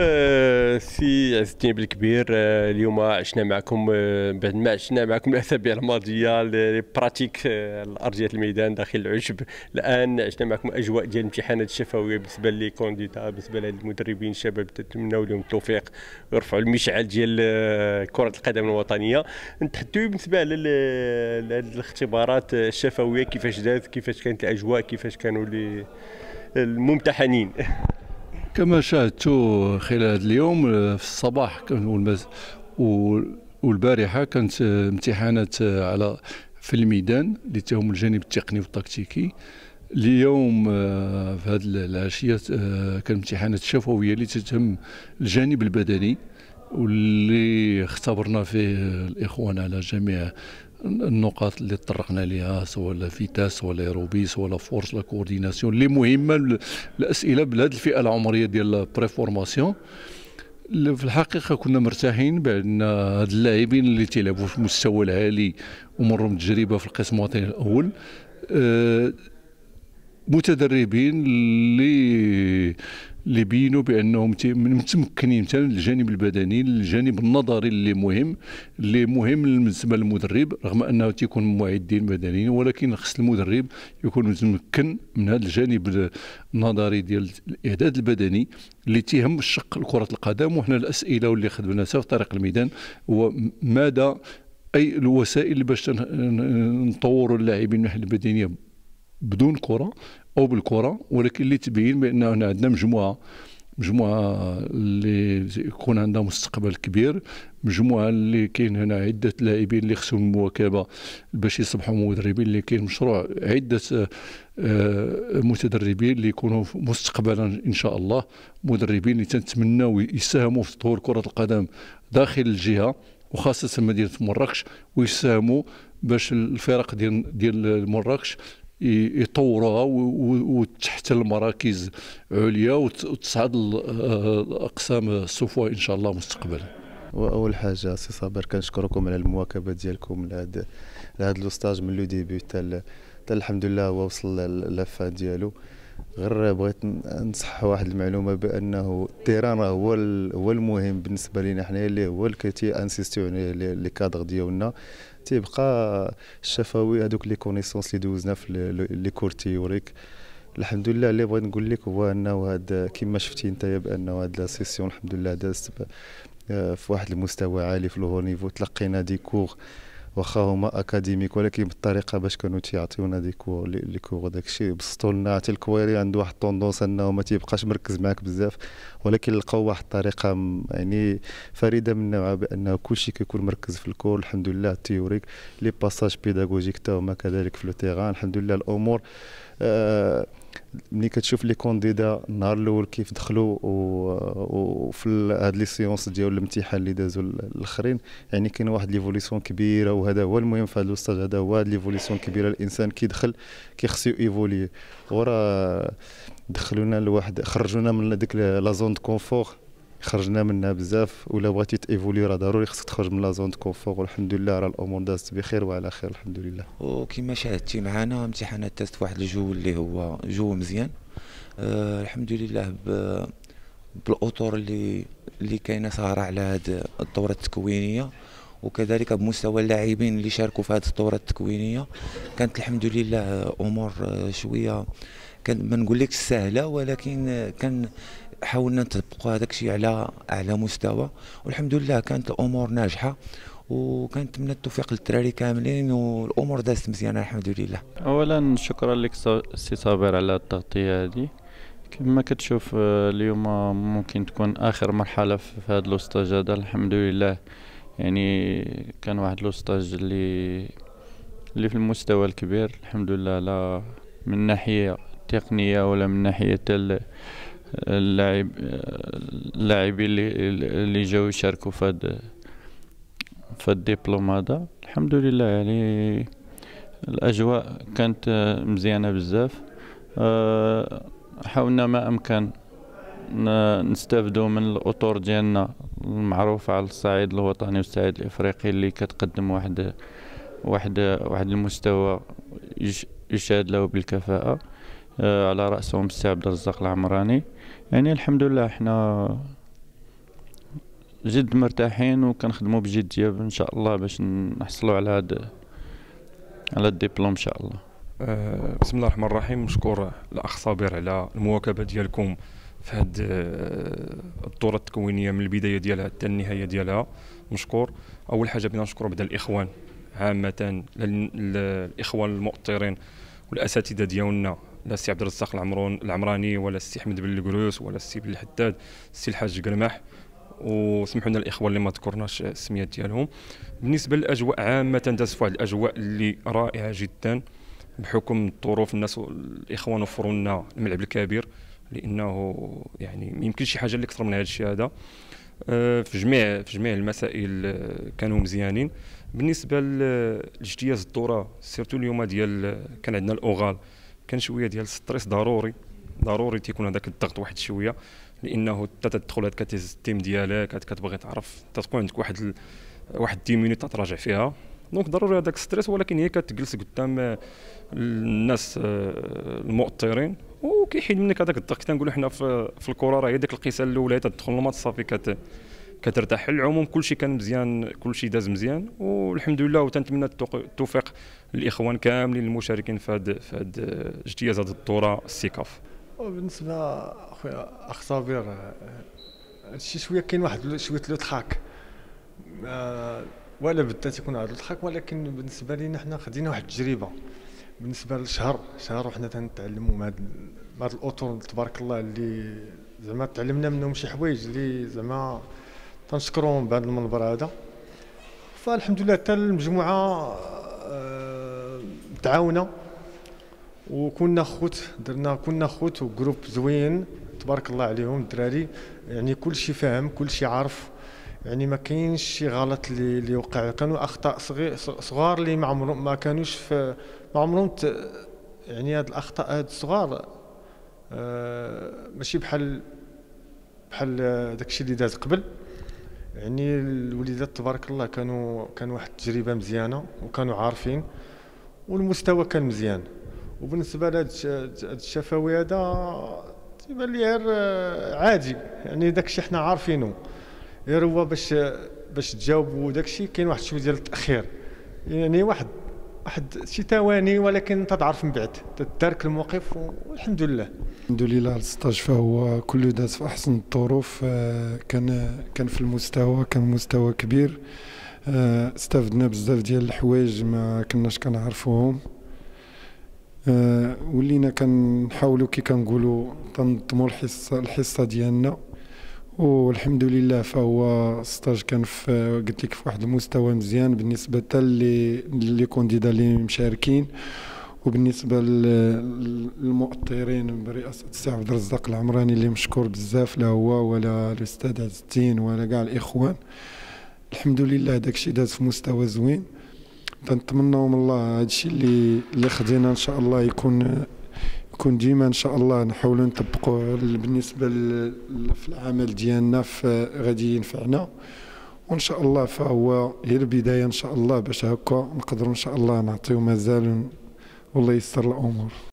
آه، سي عز الدين بالكبير آه، اليوم عشنا معكم آه، بعد ما عشنا معكم الاسابيع الماضيه لي براتيك الارضيه الميدان داخل العشب الان عشنا معكم اجواء ديال الامتحانات الشفويه بالنسبه لي كونديتا بالنسبه للمدربين الشباب تتمناو لهم التوفيق ويرفعوا المشعل ديال كره القدم الوطنيه نتحدثوا بالنسبه للاختبارات الشفويه كيفاش دازت كيفاش كانت الاجواء كيفاش كانوا الممتحنين كما شاهدتوا خلال هذا اليوم آه، في الصباح والبارحة كانت آه، امتحانات آه، على في الميدان اللي تهم الجانب التقني والتكتيكي اليوم في هذه العشية كان امتحانات شفوية اللي تهم الجانب البدني واللي اختبرنا فيه الإخوان على جميع النقاط اللي تطرقنا لها سواء لا فيتاس ولا ايروبي سواء لا فورس لا كورديناسيون اللي مهمه الاسئله بهذه الفئه العمريه ديال بري فورماسيون في الحقيقه كنا مرتاحين بان هاد اللاعبين اللي تيلعبوا في المستوى العالي ومرهم تجربه في القسم الوطني الاول أه متدربين اللي اللي بينوا بانهم متمكنين مثلا الجانب البدني الجانب النظري اللي مهم اللي مهم بالنسبه للمدرب رغم انه تيكون معدين بدنيين ولكن خص المدرب يكون متمكن من هذا الجانب النظري ديال الاعداد البدني اللي تيهم الشق لكره القدم وحنا الاسئله واللي خدمناها في طريق الميدان هو ماذا اي الوسائل باش نطوروا اللاعبين من الناحيه البدنيه بدون كره او بالكره ولكن اللي تبين بان هنا عندنا مجموعه مجموعه اللي يكون عندها مستقبل كبير مجموعه اللي كاين هنا عده لاعبين اللي خصهم المواكبه باش يصبحوا مدربين اللي كاين مشروع عده آه، آه، متدربين اللي يكونوا مستقبلا ان شاء الله مدربين اللي تنتمناو يساهموا في تطور كره القدم داخل الجهه وخاصه مدينه مراكش ويساهموا باش الفرق ديال ديال مراكش يطورها وتحت المراكز عليا وتصعد الاقسام الصفوه ان شاء الله مستقبلا واول حاجه سي صابر كنشكركم على المواكبه ديالكم لهذا لهذا لو من لو ديبي حتى الحمد لله هو وصل اللفه ديالو غير بغيت نصح واحد المعلومه بانه التيران راه هو هو المهم بالنسبه لنا حنايا اللي هو اللي انسيستيو عليه لي كادر ديالنا تيبقى الشفوي هذوك لي كونيسونس اللي دوزنا في لي كور تيوريك الحمد لله اللي بغيت نقول لك هو انه هاد كما شفتي نتايا بانه هاد لا سيسيون الحمد لله دازت آه، في واحد المستوى عالي في لو نيفو تلقينا دي كور واخا هما اكاديميك ولكن بالطريقه باش كانوا تيعطيونا دي كو لي كور داكشي بسطوا لنا حتى الكويري عنده واحد الطوندونس انه ما تيبقاش مركز معاك بزاف ولكن لقاو واحد الطريقه يعني فريده من نوعها بانه كلشي كيكون مركز في الكور الحمد لله التيوريك لي باساج بيداغوجيك تا هما كذلك في لو تيغان الحمد لله الامور آه ملي كتشوف لي كونديدا النهار الاول كيف دخلوا وفي هاد لي سيونس ديال الامتحان اللي دازوا الاخرين يعني كاين واحد ليفوليسيون كبيره وهذا هو المهم في هذا الاستاذ هذا هو هاد ليفوليسيون كبيره الانسان كيدخل كيخصو ايفولي ورا دخلونا لواحد خرجونا من ديك لا زون كونفور خرجنا منها بزاف ولا بغيتي تيفولي راه ضروري خصك تخرج من لا زون كونفور والحمد لله راه الامور دازت بخير وعلى خير الحمد لله وكما شاهدتي معنا امتحانات تست واحد الجو اللي هو جو مزيان آه الحمد لله بالاطر اللي اللي كاينه سهره على هذه الدوره التكوينيه وكذلك بمستوى اللاعبين اللي شاركوا في هذه الدوره التكوينيه كانت الحمد لله آه، امور آه، شويه كان ما نقولكش سهله ولكن آه، كان حاولنا نطبقوا هذاك الشيء على اعلى مستوى والحمد لله كانت الامور ناجحه من التوفيق للدراري كاملين والامور دازت مزيانه الحمد لله اولا شكرا لك سي صابر على التغطيه هذه كما كتشوف آه، اليوم ممكن تكون اخر مرحله في هذا الوسطاج هذا الحمد لله يعني كان واحد الوسطاج اللي اللي في المستوى الكبير الحمد لله لا من ناحيه تقنيه ولا من ناحيه اللاعب اللاعبين اللي اللي جاو يشاركوا في هاد في الدبلوم هذا الحمد لله يعني الاجواء كانت مزيانه بزاف آه، حاولنا ما امكن نستافدوا من الاطر ديالنا المعروفه على الصعيد الوطني والصعيد الافريقي اللي كتقدم واحد واحد واحد المستوى يشاد له بالكفاءه آه، على راسهم السي عبد الرزاق العمراني يعني الحمد لله احنا جد مرتاحين وكنخدموا بجديه ان شاء الله باش نحصلوا على هاد على الدبلوم ان شاء الله أه بسم الله الرحمن الرحيم مشكور الاخ صابر على المواكبه ديالكم في هاد آه، الدوره التكوينيه من البدايه ديالها حتى النهايه ديالها مشكور اول حاجه بغينا نشكر بدا الاخوان عامه الاخوان المؤطرين والاساتذه ديالنا لا السي عبد الرزاق العمرون العمراني ولا السي احمد بن القروس ولا السي بن الحداد السي الحاج قرماح وسمحوا لنا الاخوه اللي ما ذكرناش السميات ديالهم بالنسبه للاجواء عامه دازت في واحد الاجواء اللي رائعه جدا بحكم الظروف الناس الاخوان وفروا لنا الملعب الكبير لانه يعني ما يمكنش شي حاجه اللي اكثر من هذا الشيء آه، هذا في جميع في جميع المسائل آه، كانوا مزيانين بالنسبه لاجتياز الدوره سيرتو اليوم ديال آه، كان عندنا الاوغال كان شويه ديال الستريس ضروري ضروري تيكون هذاك الضغط واحد شويه لانه حتى تدخل هذاك التيم ديالك كتبغي تعرف تتكون عندك واحد ال... واحد 10 مينوت تراجع فيها دونك ضروري هذاك ستريس ولكن هي كتجلس قدام آه، الناس آه، المؤطرين وكيحيد منك هذاك الضغط كنقولوا حنا في الكره راه هي ديك القيسه الاولى تدخل الماتش صافي كت كترتاح العموم كل شيء كان مزيان كل شيء داز مزيان والحمد لله وتنتمنى التوفيق للاخوان كاملين المشاركين في هذا في هذا اجتياز هذه الدوره السيكاف وبالنسبه اخويا اخ صابر آه، هادشي شويه كاين واحد شويه الضحك آه، ولا بدا تيكون هذا الضحك ولكن بالنسبه لينا حنا خدينا واحد التجربه بالنسبه لشهر شهر وحنا تنتعلموا مع هاد الاطر تبارك الله اللي زعما تعلمنا منهم شي حوايج اللي زعما تنشكرهم بهذا المنبر هذا فالحمد لله حتى المجموعه آه، تعاونا وكنا خوت درنا كنا خوت وجروب زوين تبارك الله عليهم الدراري يعني كل شيء فاهم كل شيء عارف يعني ما كاينش شي غلط اللي, اللي وقع كانوا اخطاء صغير صغار اللي ما عمرهم ما كانوش في ما عمرهم يعني هاد الاخطاء هاد الصغار آه ماشي بحال بحال آه، داكشي اللي داز قبل يعني الوليدات تبارك الله كانوا كان واحد التجربه مزيانه وكانوا عارفين والمستوى كان مزيان وبالنسبه لهذا الشفوي هذا تيبان لي غير عادي يعني داك الشيء حنا عارفينه غير هو باش باش تجاوبوا داك الشيء كاين واحد شويه ديال التاخير يعني واحد واحد شي ثواني ولكن تتعرف من بعد تترك الموقف والحمد لله الحمد لله الستاج فهو كل داز في احسن الظروف آه، كان كان في المستوى كان مستوى كبير آه، استفدنا بزاف ديال الحوايج ما كناش كنعرفوهم آه، ولينا كنحاولوا كي كنقولوا تنظموا الحصه الحصه ديالنا والحمد لله فهو الستاج كان في قلت لك في واحد المستوى مزيان بالنسبه حتى لي كونديدا اللي مشاركين وبالنسبه للمؤطرين برئاسه السي عبد الرزاق العمراني اللي مشكور بزاف لا هو ولا الاستاذ عز الدين ولا كاع الاخوان الحمد لله داكشي داز في مستوى زوين تنتمناو من الله هادشي اللي اللي خدينا ان شاء الله يكون يكون ديما ان شاء الله نحاولوا نطبقوا بالنسبه في العمل ديالنا غادي ينفعنا وان شاء الله فهو هي البدايه ان شاء الله باش هكا نقدروا ان شاء الله نعطيو مازال والله يسر الأمور